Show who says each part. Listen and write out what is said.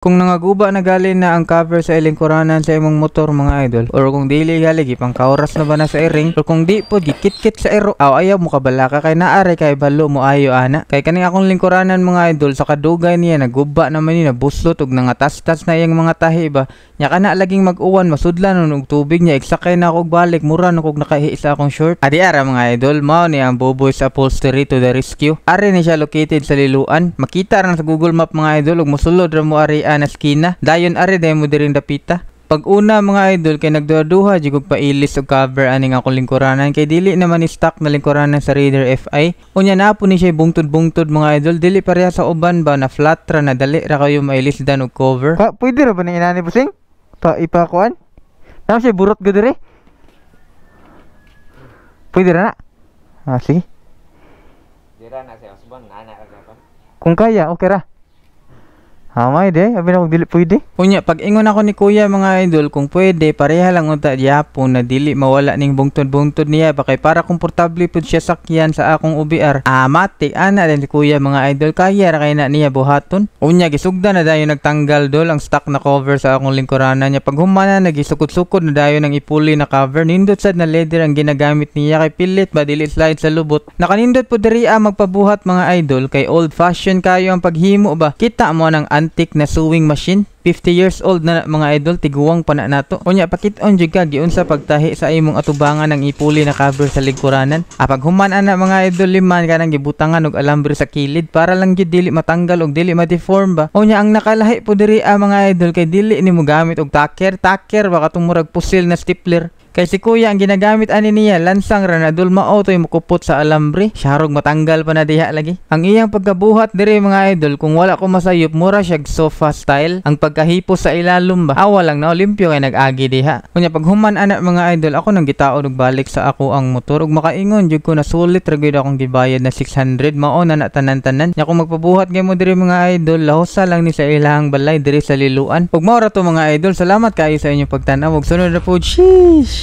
Speaker 1: Kung nangaguba na gali na ang cover sa iling kuranan sa imong motor mga idol or kung dili gali gipang kauras na ba na sa iring or kung di po gikitkit sa ero aw ayaw mo kabalaka kay naari kay balo mo ayo ana kay kaning akong lingkuranan mga idol sa kadugay niya naguba naman ni na nabuslot og nangatastas na iyang mga tahi ba nya kana laging mag-uwan masudlan og tubig niya eksakay na akog balik mura na kog nakahi akong short adi ara mga idol mao ni ang buboy sa upholstery to the rescue ari ni siya located sa Liluan makita ra sa Google Map mga idol og musulod ra mo ari anaskina dayon are demo diring dapita pag una mga idol kay nagduha-duha jud pailis og cover ani nga akong lingkuranan kay dili naman stock na lingkuranan sa Raider FI. Unya na po ni siya bungtod-bungtod mga idol dili pareha sa uban ba na flat ra na dali ra kayo mailisdan og cover. Pa, pwede ra ba ni inani busing? Pa ipakuan. Nam siya burot gud dire. Pwede ra na. Ah sige. Dira na siya usban na na Kung kaya okay ra. Ha, may de, abi na dili pwede. Unya, pag ingon ako ni kuya mga idol, kung pwede, pareha lang unta yapon na dili mawala ning bungtod-bungtod niya bakay para komportable pud siya sakyan sa akong UBR. Amati, ah, ana ni kuya mga idol, kaya ra kay na niya buhaton. Unya, gisugda na dayon nagtanggal dol ang stock na cover sa akong lingkuranan niya. Pag humana na gisukod-sukod na dayon ang ipuli na cover, nindot sad na leather ang ginagamit niya kay pilit ba dili slide sa lubot. Nakanindot pud diri ah, magpabuhat mga idol kay old fashion kayo ang paghimo ba. Kita mo nang antique na sewing machine. 50 years old na mga idol, tiguwang pana nato. Kunya, pakiton jud ka, giun sa pagtahi sa imong atubangan ang ipuli na cover sa lingkuranan. Apag human ana mga idol, liman ka nang gibutangan og alambre sa kilid para lang jud dili matanggal og dili ma-deform ba. Kunya, ang nakalahi po diri ah, mga idol, kay dili ni mo gamit og tacker. Tacker, baka tumurag pusil na stapler. Kay si kuya ang ginagamit ani niya lansang ranadul mao toy mukupot sa alambre, syarog matanggal pa na diha lagi. Ang iyang pagkabuhat diri mga idol kung wala ko masayop mura siya sofa style ang pagkahipo sa ilalum ba. Awa lang na olimpyo kay nag-agi diha. Kunya pag human ana mga idol ako nang gitao og balik sa ako ang motor ug makaingon jud ko na sulit ra gyud akong gibayad na 600 mao na tanan tanan Nya kung magpabuhat gyud mo diri mga idol lahosa lang ni sa ilang balay diri sa liluan. Pag to mga idol, salamat kayo sa inyong pagtanaw. ug sunod na po. Sheesh.